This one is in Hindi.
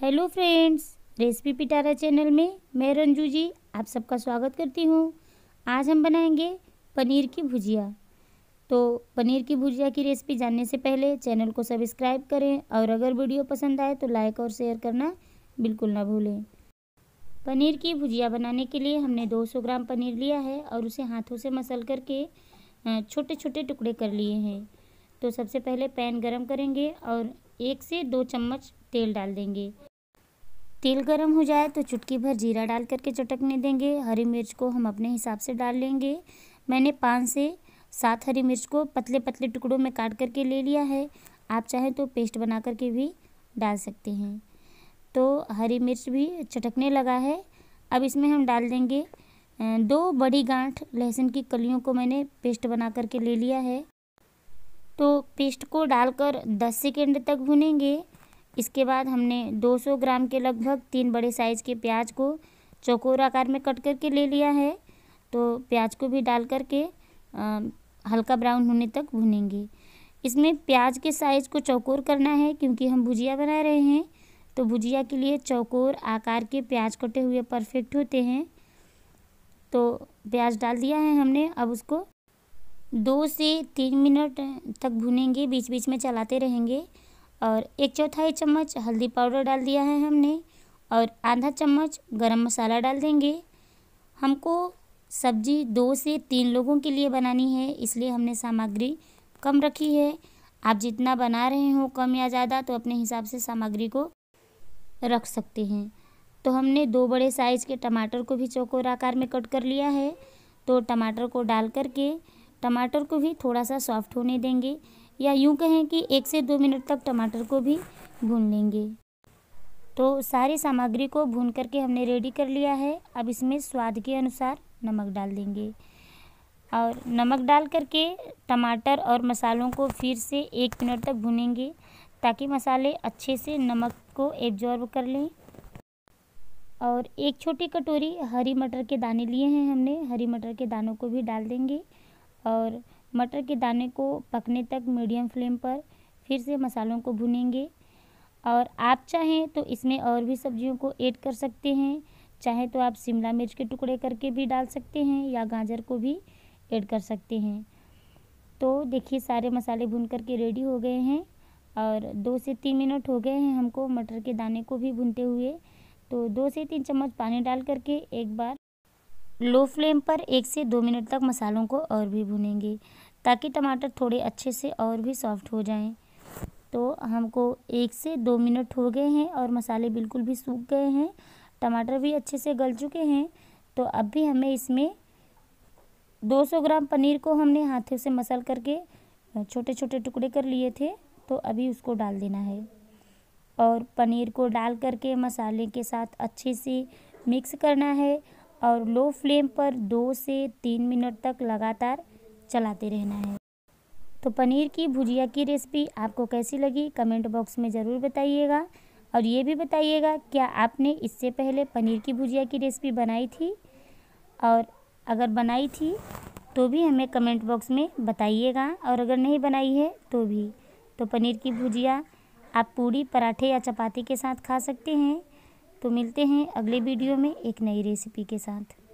hello friends recipe Pitara channel में मैं रंजू जी आप सबका स्वागत करती हूँ आज हम बनाएंगे पनीर की भुजिया तो पनीर की भुजिया की रेसिपी जानने से पहले चैनल को सब्सक्राइब करें और अगर वीडियो पसंद आए तो लाइक और शेयर करना बिल्कुल ना भूलें पनीर की भुजिया बनाने के लिए हमने 200 ग्राम पनीर लिया है और उसे हाथों से मसल करके छोटे छोटे टुकड़े कर लिए हैं तो सबसे पहले पैन गरम करेंगे और एक से दो चम्मच तेल डाल देंगे तेल गरम हो जाए तो चुटकी भर जीरा डाल करके चटकने देंगे हरी मिर्च को हम अपने हिसाब से डाल लेंगे मैंने पाँच से सात हरी मिर्च को पतले पतले टुकड़ों में काट करके ले लिया है आप चाहें तो पेस्ट बना करके भी डाल सकते हैं तो हरी मिर्च भी चटकने लगा है अब इसमें हम डाल देंगे दो बड़ी गांठ लहसुन की कलियों को मैंने पेस्ट बना करके ले लिया है तो पेस्ट को डालकर दस सेकेंड तक भुनेंगे इसके बाद हमने 200 ग्राम के लगभग तीन बड़े साइज़ के प्याज को चौकोर आकार में कट करके ले लिया है तो प्याज को भी डाल करके हल्का ब्राउन होने तक भुनेंगे इसमें प्याज के साइज़ को चौकोर करना है क्योंकि हम भुजिया बना रहे हैं तो भुजिया के लिए चौकोर आकार के प्याज कटे हुए परफेक्ट होते हैं तो प्याज डाल दिया है हमने अब उसको दो से तीन मिनट तक भुनेंगे बीच बीच में चलाते रहेंगे और एक चौथाई चम्मच हल्दी पाउडर डाल दिया है हमने और आधा चम्मच गरम मसाला डाल देंगे हमको सब्जी दो से तीन लोगों के लिए बनानी है इसलिए हमने सामग्री कम रखी है आप जितना बना रहे हो कम या ज़्यादा तो अपने हिसाब से सामग्री को रख सकते हैं तो हमने दो बड़े साइज़ के टमाटर को भी चौकोर आकार में कट कर लिया है तो टमाटर को डाल करके टमाटर को भी थोड़ा सा सॉफ्ट होने देंगे या यूँ कहें कि एक से दो मिनट तक टमाटर को भी भून लेंगे तो सारी सामग्री को भून करके हमने रेडी कर लिया है अब इसमें स्वाद के अनुसार नमक डाल देंगे और नमक डाल करके टमाटर और मसालों को फिर से एक मिनट तक भूनेंगे ताकि मसाले अच्छे से नमक को एब्जॉर्ब कर लें और एक छोटी कटोरी हरी मटर के दाने लिए हैं हमने हरी मटर के दानों को भी डाल देंगे और मटर के दाने को पकने तक मीडियम फ्लेम पर फिर से मसालों को भुनेंगे और आप चाहें तो इसमें और भी सब्जियों को ऐड कर सकते हैं चाहे तो आप शिमला मिर्च के टुकड़े करके भी डाल सकते हैं या गाजर को भी ऐड कर सकते हैं तो देखिए सारे मसाले भून करके रेडी हो गए हैं और दो से तीन मिनट हो गए हैं हमको मटर के दाने को भी भूनते हुए तो दो से तीन चम्मच पानी डाल करके एक बार लो फ्लेम पर एक से दो मिनट तक मसालों को और भी भुनेंगे ताकि टमाटर थोड़े अच्छे से और भी सॉफ्ट हो जाएं तो हमको एक से दो मिनट हो गए हैं और मसाले बिल्कुल भी सूख गए हैं टमाटर भी अच्छे से गल चुके हैं तो अब भी हमें इसमें 200 ग्राम पनीर को हमने हाथों से मसल करके छोटे छोटे टुकड़े कर लिए थे तो अभी उसको डाल देना है और पनीर को डाल करके मसाले के साथ अच्छे से मिक्स करना है और लो फ्लेम पर दो से तीन मिनट तक लगातार चलाते रहना है तो पनीर की भुजिया की रेसिपी आपको कैसी लगी कमेंट बॉक्स में ज़रूर बताइएगा और ये भी बताइएगा क्या आपने इससे पहले पनीर की भुजिया की रेसिपी बनाई थी और अगर बनाई थी तो भी हमें कमेंट बॉक्स में बताइएगा और अगर नहीं बनाई है तो भी तो पनीर की भुजिया आप पूड़ी पराठे या चपाती के साथ खा सकते हैं तो मिलते हैं अगले वीडियो में एक नई रेसिपी के साथ